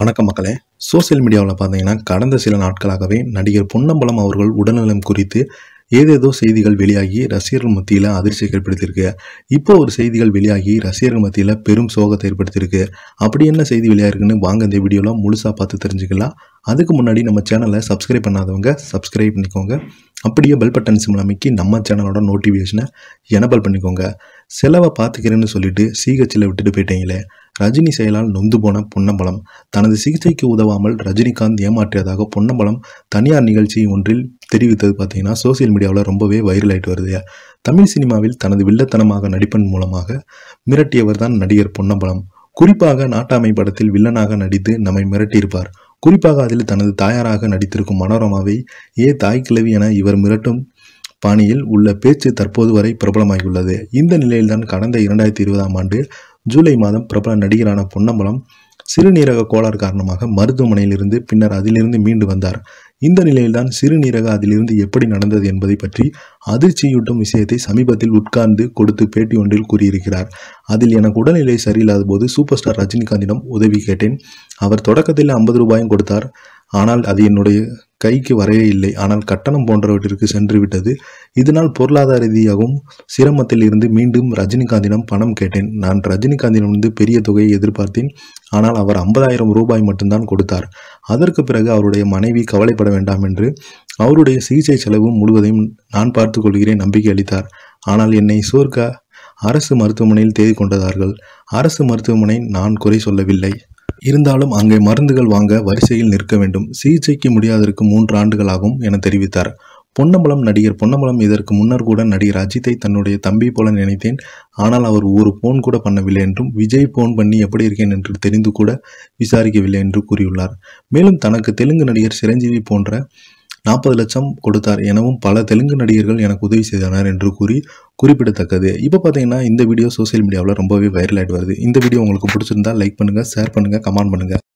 வணக்கம் மக்களே சோசியல் மீடியாவில் பார்த்தீங்கன்னா கடந்த சில நாட்களாகவே நடிகர் பொன்னம்பலம் அவர்கள் உடல்நலம் குறித்து ஏதேதோ செய்திகள் வெளியாகி ரசிகர்கள் மத்தியில் அதிர்ச்சியை ஏற்படுத்தியிருக்கு இப்போ ஒரு செய்திகள் வெளியாகி ரசிகர்கள் மத்தியில் பெரும் சோகத்தை ஏற்படுத்தியிருக்கு அப்படி என்ன செய்தி வெளியாகிருக்குன்னு வாங்க இந்த வீடியோவில் முழுசாக பார்த்து தெரிஞ்சுக்கலாம் அதுக்கு முன்னாடி நம்ம சேனலை சப்ஸ்கிரைப் பண்ணாதவங்க சப்ஸ்கிரைப் பண்ணிக்கோங்க அப்படியே பெல் பட்டன் சிம்மில் அமைக்கி நம்ம சேனலோட நோட்டிஃபிகேஷனை எனபல் பண்ணிக்கோங்க செலவை பார்த்துக்கிறேன்னு சொல்லிட்டு சீகச்சில் விட்டுட்டு போயிட்டீங்களே ரஜினி செயலால் நொந்து போன பொன்னம்பலம் தனது சிகிச்சைக்கு உதவாமல் ரஜினிகாந்த் ஏமாற்றியதாக பொன்னம்பலம் தனியார் நிகழ்ச்சி ஒன்றில் தெரிவித்தது பார்த்தீங்கன்னா சோசியல் மீடியாவில் ரொம்பவே வைரல் ஆகிட்டு வருது தமிழ் சினிமாவில் தனது வில்லத்தனமாக நடிப்பன் மூலமாக மிரட்டியவர் தான் நடிகர் பொன்னம்பலம் குறிப்பாக நாட்டாமை படத்தில் வில்லனாக நடித்து நம்மை மிரட்டியிருப்பார் குறிப்பாக அதில் தனது தாயாராக நடித்திருக்கும் மனோரமாவை ஏ தாய்க்கிழவி என இவர் மிரட்டும் பாணியில் உள்ள பேச்சு தற்போது வரை பிரபலமாகியுள்ளது இந்த நிலையில்தான் கடந்த இரண்டாயிரத்தி இருபதாம் ஆண்டு ஜூலை மாதம் பிரபல நடிகரான பொன்னம்பலம் சிறுநீரக கோளாறு காரணமாக மருத்துவமனையிலிருந்து பின்னர் அதிலிருந்து மீண்டு வந்தார் இந்த நிலையில்தான் சிறுநீரக அதிலிருந்து எப்படி நடந்தது என்பதை பற்றி அதிர்ச்சியூட்டும் விஷயத்தை சமீபத்தில் உட்கார்ந்து கொடுத்து பேட்டி ஒன்றில் கூறியிருக்கிறார் அதில் எனக்கு உடல்நிலை சரியில்லாத போது சூப்பர் ஸ்டார் ரஜினிகாந்திடம் உதவி கேட்டேன் அவர் தொடக்கத்தில் ஐம்பது ரூபாயும் கொடுத்தார் ஆனால் அது என்னுடைய கைக்கு வரவே இல்லை ஆனால் கட்டணம் போன்றவற்றிற்கு சென்றுவிட்டது இதனால் பொருளாதார ரீதியாகவும் சிரமத்தில் இருந்து மீண்டும் ரஜினிகாந்திடம் பணம் கேட்டேன் நான் ரஜினிகாந்திடமிருந்து பெரிய தொகையை எதிர்பார்த்தேன் ஆனால் அவர் ஐம்பதாயிரம் ரூபாய் மட்டும்தான் கொடுத்தார் அதற்கு பிறகு அவருடைய மனைவி கவலைப்பட வேண்டாம் என்று அவருடைய சிகிச்சை செலவு முழுவதையும் நான் பார்த்து கொள்கிறேன் நம்பிக்கை அளித்தார் ஆனால் என்னை சோர்க்க அரசு மருத்துவமனையில் தேடிக் கொண்டதார்கள் அரசு மருத்துவமனை நான் குறை சொல்லவில்லை இருந்தாலும் அங்கே மருந்துகள் வாங்க வரிசையில் நிற்க வேண்டும் சிகிச்சைக்கு முடியாததற்கு மூன்று ஆண்டுகளாகும் என தெரிவித்தார் பொன்னம்பலம் நடிகர் பொன்னம்பலம் இதற்கு முன்னர் கூட நடிகர் அஜித்தை தன்னுடைய தம்பி போல நினைத்தேன் ஆனால் அவர் ஒரு போன் கூட பண்ணவில்லை என்றும் விஜய் போன் பண்ணி எப்படி இருக்கேன் என்று தெரிந்து கூட விசாரிக்கவில்லை என்று கூறியுள்ளார் மேலும் தனக்கு தெலுங்கு நடிகர் சிரஞ்சீவி போன்ற நாற்பது லட்சம் கொடுத்தார் எனவும் பல தெலுங்கு நடிகர்கள் எனக்கு உதவி செய்தனர் என்று கூறி குறிப்பிடத்தக்கது இப்போ பார்த்தீங்கன்னா இந்த வீடியோ சோசியல் மீடியாவில் ரொம்பவே வைரல் ஆகிட்டு வருது இந்த வீடியோ உங்களுக்கு பிடிச்சிருந்தா லைக் பண்ணுங்கள் ஷேர் பண்ணுங்கள் கமெண்ட் பண்ணுங்கள்